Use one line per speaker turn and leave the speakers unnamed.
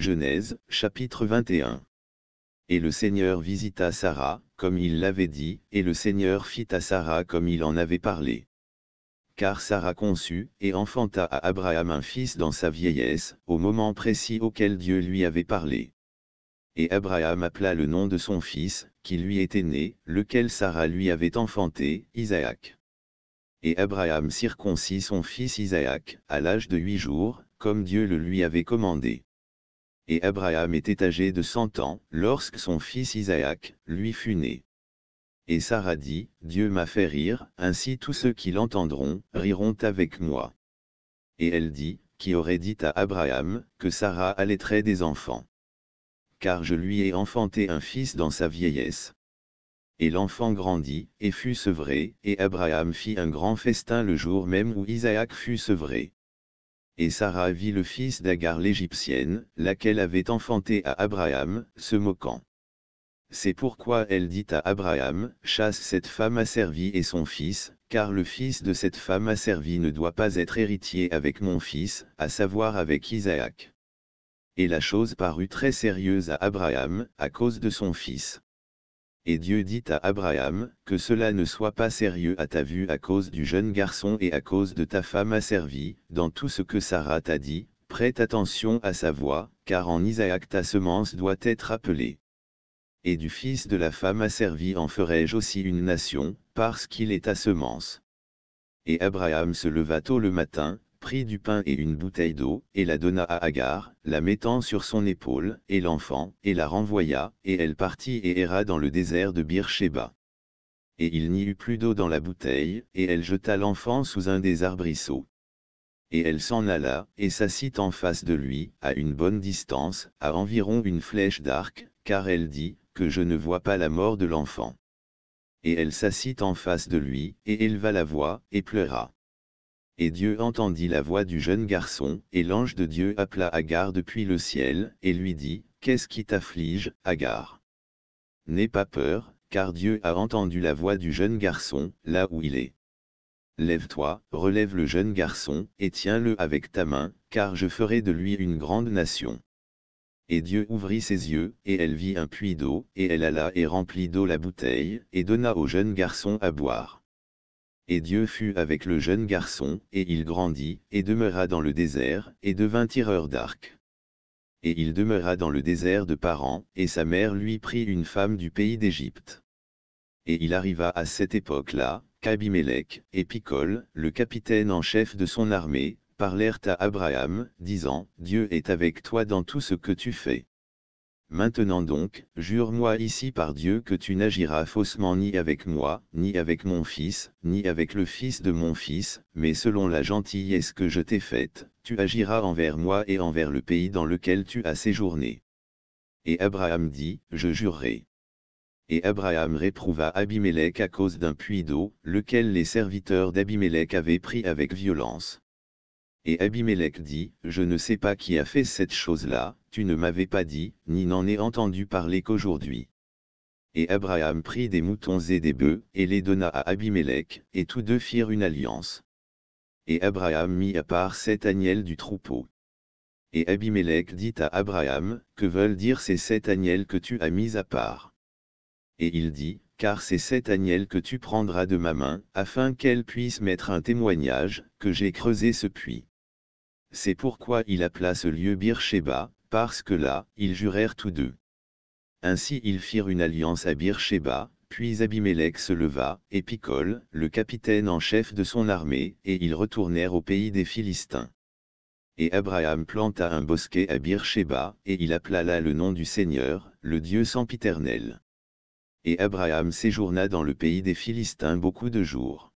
Genèse, chapitre 21. Et le Seigneur visita Sarah, comme il l'avait dit, et le Seigneur fit à Sarah comme il en avait parlé. Car Sarah conçut, et enfanta à Abraham un fils dans sa vieillesse, au moment précis auquel Dieu lui avait parlé. Et Abraham appela le nom de son fils, qui lui était né, lequel Sarah lui avait enfanté, Isaac. Et Abraham circoncit son fils Isaac, à l'âge de huit jours, comme Dieu le lui avait commandé et Abraham était âgé de cent ans, lorsque son fils Isaac, lui fut né. Et Sarah dit, Dieu m'a fait rire, ainsi tous ceux qui l'entendront, riront avec moi. Et elle dit, qui aurait dit à Abraham, que Sarah allaiterait des enfants. Car je lui ai enfanté un fils dans sa vieillesse. Et l'enfant grandit, et fut sevré, et Abraham fit un grand festin le jour même où Isaac fut sevré et Sarah vit le fils d'Agar l'Égyptienne, laquelle avait enfanté à Abraham, se moquant. C'est pourquoi elle dit à Abraham, chasse cette femme asservie et son fils, car le fils de cette femme asservie ne doit pas être héritier avec mon fils, à savoir avec Isaac. Et la chose parut très sérieuse à Abraham, à cause de son fils. Et Dieu dit à Abraham, que cela ne soit pas sérieux à ta vue à cause du jeune garçon et à cause de ta femme asservie, dans tout ce que Sarah t'a dit, prête attention à sa voix, car en Isaac ta semence doit être appelée. Et du fils de la femme asservie en ferai-je aussi une nation, parce qu'il est ta semence. Et Abraham se leva tôt le matin, prit du pain et une bouteille d'eau, et la donna à Agar, la mettant sur son épaule, et l'enfant, et la renvoya, et elle partit et erra dans le désert de Beersheba. Et il n'y eut plus d'eau dans la bouteille, et elle jeta l'enfant sous un des arbrisseaux. Et elle s'en alla, et s'assit en face de lui, à une bonne distance, à environ une flèche d'arc, car elle dit, que je ne vois pas la mort de l'enfant. Et elle s'assit en face de lui, et éleva la voix, et pleura. Et Dieu entendit la voix du jeune garçon, et l'ange de Dieu appela Agar depuis le ciel, et lui dit, Qu'est-ce qui t'afflige, Agar N'aie pas peur, car Dieu a entendu la voix du jeune garçon, là où il est. Lève-toi, relève le jeune garçon, et tiens-le avec ta main, car je ferai de lui une grande nation. Et Dieu ouvrit ses yeux, et elle vit un puits d'eau, et elle alla et remplit d'eau la bouteille, et donna au jeune garçon à boire. Et Dieu fut avec le jeune garçon, et il grandit, et demeura dans le désert, et devint tireur d'arc. Et il demeura dans le désert de parents, et sa mère lui prit une femme du pays d'Égypte. Et il arriva à cette époque-là, qu'Abimélec et Picol, le capitaine en chef de son armée, parlèrent à Abraham, disant, Dieu est avec toi dans tout ce que tu fais. Maintenant donc, jure-moi ici par Dieu que tu n'agiras faussement ni avec moi, ni avec mon fils, ni avec le fils de mon fils, mais selon la gentillesse que je t'ai faite, tu agiras envers moi et envers le pays dans lequel tu as séjourné. Et Abraham dit, je jurerai. Et Abraham réprouva Abimélec à cause d'un puits d'eau, lequel les serviteurs d'Abimélec avaient pris avec violence. Et Abimélec dit, je ne sais pas qui a fait cette chose-là, tu ne m'avais pas dit, ni n'en ai entendu parler qu'aujourd'hui. Et Abraham prit des moutons et des bœufs, et les donna à Abimelech, et tous deux firent une alliance. Et Abraham mit à part sept agnels du troupeau. Et Abimelech dit à Abraham, Que veulent dire ces sept agnels que tu as mis à part Et il dit, Car c'est sept agnels que tu prendras de ma main, afin qu'elles puissent mettre un témoignage, que j'ai creusé ce puits. C'est pourquoi il appela ce lieu Bir-Sheba parce que là, ils jurèrent tous deux. Ainsi ils firent une alliance à Bir-Sheba, puis Abimelech se leva, et Picol, le capitaine en chef de son armée, et ils retournèrent au pays des Philistins. Et Abraham planta un bosquet à Bir-Sheba, et il appela là le nom du Seigneur, le Dieu sempiternel. Et Abraham séjourna dans le pays des Philistins beaucoup de jours.